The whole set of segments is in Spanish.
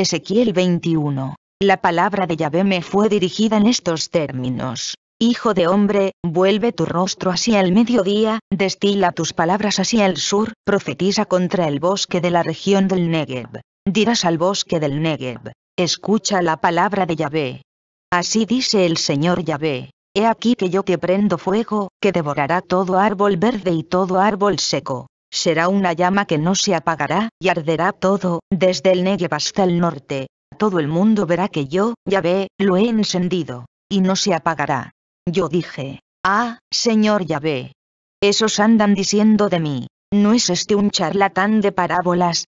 Ezequiel 21. La palabra de Yahvé me fue dirigida en estos términos. Hijo de hombre, vuelve tu rostro hacia el mediodía, destila tus palabras hacia el sur, profetiza contra el bosque de la región del Negev. Dirás al bosque del Negev, escucha la palabra de Yahvé. Así dice el Señor Yahvé, he aquí que yo te prendo fuego, que devorará todo árbol verde y todo árbol seco. Será una llama que no se apagará, y arderá todo, desde el Negev hasta el norte. Todo el mundo verá que yo, Yahvé, lo he encendido. Y no se apagará. Yo dije, ah, Señor Yahvé. Esos andan diciendo de mí, ¿no es este un charlatán de parábolas?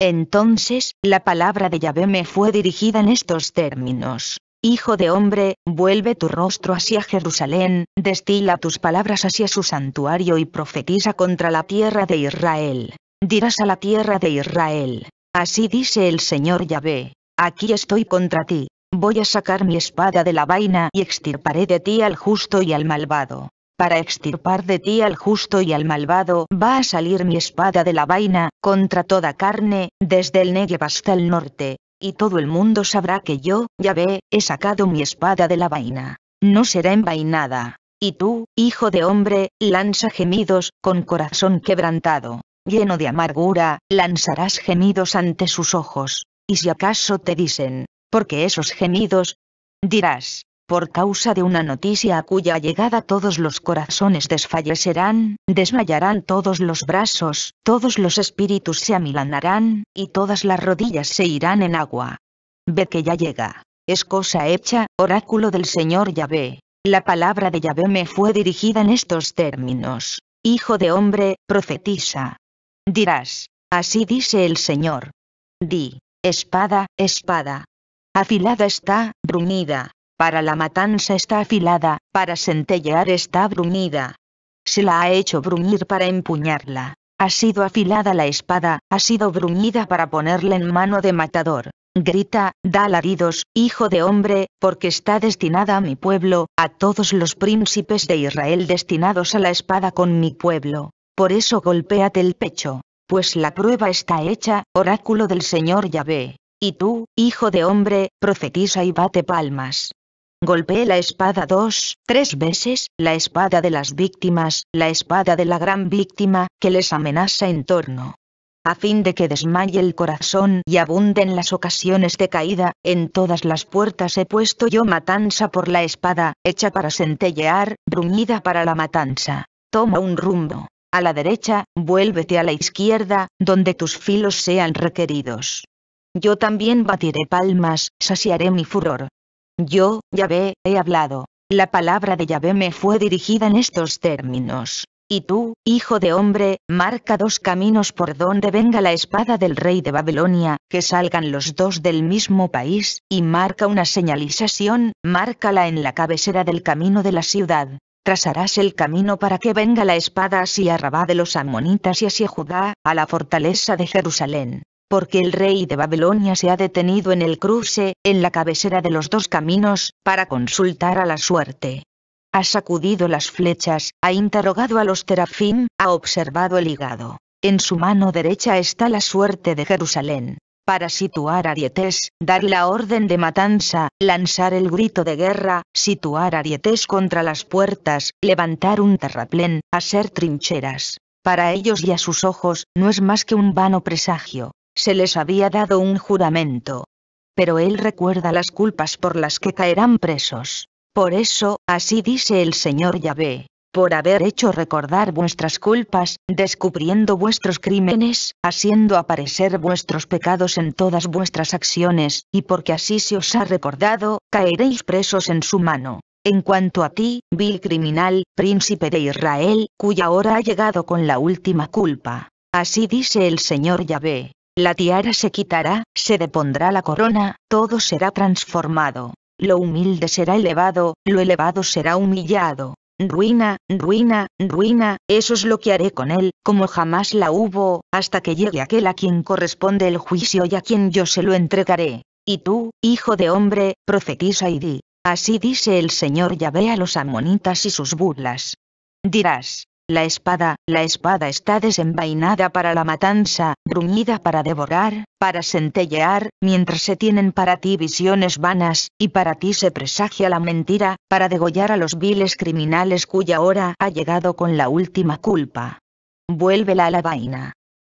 Entonces, la palabra de Yahvé me fue dirigida en estos términos. Hijo de hombre, vuelve tu rostro hacia Jerusalén, destila tus palabras hacia su santuario y profetiza contra la tierra de Israel. Dirás a la tierra de Israel, así dice el Señor Yahvé, aquí estoy contra ti, voy a sacar mi espada de la vaina y extirparé de ti al justo y al malvado. Para extirpar de ti al justo y al malvado va a salir mi espada de la vaina, contra toda carne, desde el Negev hasta el norte, y todo el mundo sabrá que yo, ya ve, he sacado mi espada de la vaina. No será envainada. Y tú, hijo de hombre, lanza gemidos, con corazón quebrantado. Lleno de amargura, lanzarás gemidos ante sus ojos. Y si acaso te dicen, porque esos gemidos, dirás, por causa de una noticia a cuya llegada todos los corazones desfallecerán, desmayarán todos los brazos, todos los espíritus se amilanarán, y todas las rodillas se irán en agua. Ve que ya llega. Es cosa hecha, oráculo del Señor Yahvé. La palabra de Yahvé me fue dirigida en estos términos. Hijo de hombre, profetiza. Dirás, así dice el Señor. Di, espada, espada. Afilada está, brunida, para la matanza está afilada, para centellear está bruñida. Se la ha hecho bruñir para empuñarla. Ha sido afilada la espada, ha sido bruñida para ponerla en mano de matador. Grita, da alaridos, hijo de hombre, porque está destinada a mi pueblo, a todos los príncipes de Israel destinados a la espada con mi pueblo. Por eso golpéate el pecho. Pues la prueba está hecha, oráculo del Señor Yahvé. Y tú, hijo de hombre, profetiza y bate palmas. Golpeé la espada dos, tres veces, la espada de las víctimas, la espada de la gran víctima, que les amenaza en torno. A fin de que desmaye el corazón y abunden las ocasiones de caída, en todas las puertas he puesto yo matanza por la espada, hecha para centellear, bruñida para la matanza. Toma un rumbo. A la derecha, vuélvete a la izquierda, donde tus filos sean requeridos. Yo también batiré palmas, saciaré mi furor. Yo, Yahvé, he hablado. La palabra de Yahvé me fue dirigida en estos términos. Y tú, hijo de hombre, marca dos caminos por donde venga la espada del rey de Babilonia, que salgan los dos del mismo país, y marca una señalización, márcala en la cabecera del camino de la ciudad. Trazarás el camino para que venga la espada hacia Rabá de los amonitas y hacia Judá, a la fortaleza de Jerusalén porque el rey de Babilonia se ha detenido en el cruce, en la cabecera de los dos caminos, para consultar a la suerte. Ha sacudido las flechas, ha interrogado a los terafín, ha observado el hígado. En su mano derecha está la suerte de Jerusalén. Para situar a arietes, dar la orden de matanza, lanzar el grito de guerra, situar a arietes contra las puertas, levantar un terraplén, hacer trincheras. Para ellos y a sus ojos, no es más que un vano presagio, se les había dado un juramento. Pero él recuerda las culpas por las que caerán presos. Por eso, así dice el Señor Yahvé, por haber hecho recordar vuestras culpas, descubriendo vuestros crímenes, haciendo aparecer vuestros pecados en todas vuestras acciones, y porque así se os ha recordado, caeréis presos en su mano. En cuanto a ti, vil criminal, príncipe de Israel, cuya hora ha llegado con la última culpa. Así dice el Señor Yahvé, la tiara se quitará, se depondrá la corona, todo será transformado. Lo humilde será elevado, lo elevado será humillado. Ruina, ruina, ruina, eso es lo que haré con él, como jamás la hubo, hasta que llegue aquel a quien corresponde el juicio y a quien yo se lo entregaré. Y tú, hijo de hombre, profetiza y di, así dice el Señor Yahvé a los amonitas y sus burlas. Dirás, la espada, la espada está desenvainada para la matanza, bruñida para devorar, para centellear, mientras se tienen para ti visiones vanas, y para ti se presagia la mentira, para degollar a los viles criminales cuya hora ha llegado con la última culpa. Vuélvela a la vaina.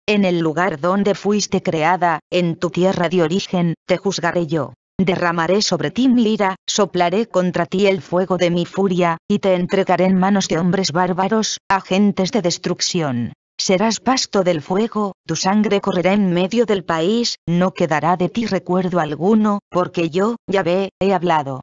En el lugar donde fuiste creada, en tu tierra de origen, te juzgaré yo. Derramaré sobre ti mi ira, soplaré contra ti el fuego de mi furia, y te entregaré en manos de hombres bárbaros, agentes de destrucción. Serás pasto del fuego, tu sangre correrá en medio del país, no quedará de ti recuerdo alguno, porque yo, ya ve, he hablado.